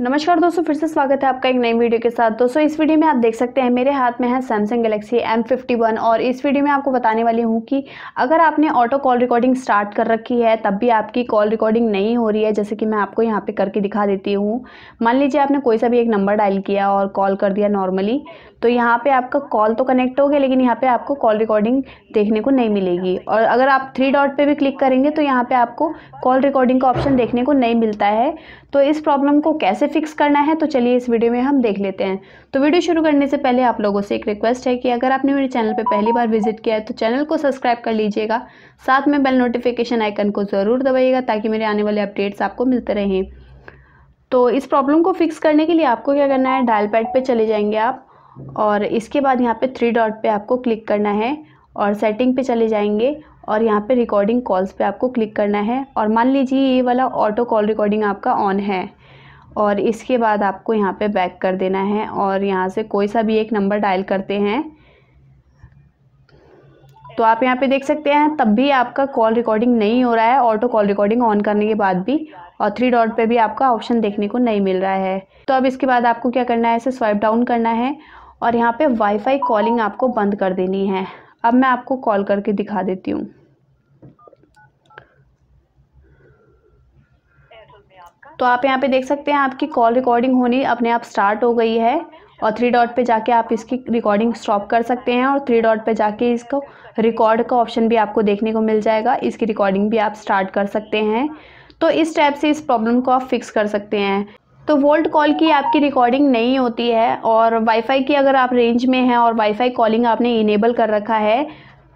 नमस्कार दोस्तों फिर से स्वागत है आपका एक नई वीडियो के साथ दोस्तों इस वीडियो में आप देख सकते हैं मेरे हाथ में है सैमसंग गैलेक्सी M51 और इस वीडियो में आपको बताने वाली हूँ कि अगर आपने ऑटो कॉल रिकॉर्डिंग स्टार्ट कर रखी है तब भी आपकी कॉल रिकॉर्डिंग नहीं हो रही है जैसे कि मैं आपको यहाँ पे करके दिखा देती हूँ मान लीजिए आपने कोई सा भी एक नंबर डायल किया और कॉल कर दिया नॉर्मली तो यहाँ पर आपका कॉल तो कनेक्ट हो गया लेकिन यहाँ पर आपको कॉल रिकॉर्डिंग देखने को नहीं मिलेगी और अगर आप थ्री डॉट पर भी क्लिक करेंगे तो यहाँ पर आपको कॉल रिकॉर्डिंग का ऑप्शन देखने को नहीं मिलता है तो इस प्रॉब्लम को कैसे कैसे फिक्स करना है तो चलिए इस वीडियो में हम देख लेते हैं तो वीडियो शुरू करने से पहले आप लोगों से एक रिक्वेस्ट है कि अगर आपने मेरे चैनल पर पहली बार विजिट किया है तो चैनल को सब्सक्राइब कर लीजिएगा साथ में बेल नोटिफिकेशन आइकन को ज़रूर दबाइएगा ताकि मेरे आने वाले अपडेट्स आपको मिलते रहें तो इस प्रॉब्लम को फिक्स करने के लिए आपको क्या करना है डायल पैड पर चले जाएंगे आप और इसके बाद यहाँ पे थ्री डॉट पे आपको क्लिक करना है और सेटिंग पे चले जाएंगे और यहाँ पे रिकॉर्डिंग कॉल्स पे आपको क्लिक करना है और मान लीजिए ये वाला ऑटो कॉल रिकॉर्डिंग आपका ऑन है और इसके बाद आपको यहाँ पे बैक कर देना है और यहाँ से कोई सा भी एक नंबर डायल करते हैं तो आप यहाँ पे देख सकते हैं तब भी आपका कॉल रिकॉर्डिंग नहीं हो रहा है ऑटो कॉल रिकॉर्डिंग ऑन करने के बाद भी और थ्री डॉट पे भी आपका ऑप्शन देखने को नहीं मिल रहा है तो अब इसके बाद आपको क्या करना है इसे स्वाइप डाउन करना है और यहाँ पे वाईफाई कॉलिंग आपको बंद कर देनी है अब मैं आपको कॉल करके दिखा देती हूँ तो आप यहाँ पे देख सकते हैं आपकी कॉल रिकॉर्डिंग होनी अपने आप स्टार्ट हो गई है और थ्री डॉट पे जाके आप इसकी रिकॉर्डिंग स्टॉप कर सकते हैं और थ्री डॉट पे जाके इसको रिकॉर्ड का ऑप्शन भी आपको देखने को मिल जाएगा इसकी रिकॉर्डिंग भी आप स्टार्ट कर सकते हैं तो इस टाइप से इस प्रॉब्लम को आप फिक्स कर सकते हैं तो वोल्ट कॉल की आपकी रिकॉर्डिंग नहीं होती है और वाईफाई की अगर आप रेंज में हैं और वाईफाई कॉलिंग आपने इनेबल कर रखा है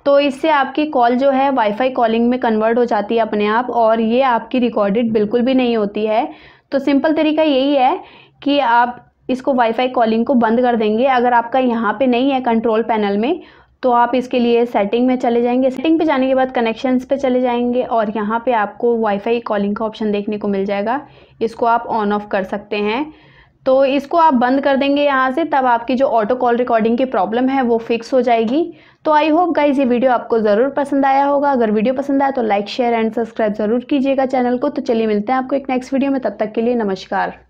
तो इससे आपकी कॉल जो है वाईफाई कॉलिंग में कन्वर्ट हो जाती है अपने आप और ये आपकी रिकॉर्डेड बिल्कुल भी नहीं होती है तो सिंपल तरीका यही है कि आप इसको वाईफाई कॉलिंग को बंद कर देंगे अगर आपका यहाँ पे नहीं है कंट्रोल पैनल में तो आप इसके लिए सेटिंग में चले जाएंगे सेटिंग पे जाने के बाद कनेक्शंस पे चले जाएंगे और यहाँ पे आपको वाईफाई कॉलिंग का ऑप्शन देखने को मिल जाएगा इसको आप ऑन ऑफ कर सकते हैं तो इसको आप बंद कर देंगे यहाँ से तब आपकी जो ऑटो कॉल रिकॉर्डिंग की प्रॉब्लम है वो फिक्स हो जाएगी तो आई होप गाइज ये वीडियो आपको ज़रूर पसंद आया होगा अगर वीडियो पसंद आया तो लाइक शेयर एंड सब्सक्राइब ज़रूर कीजिएगा चैनल को तो चलिए मिलते हैं आपको एक नेक्स्ट वीडियो में तब तक के लिए नमस्कार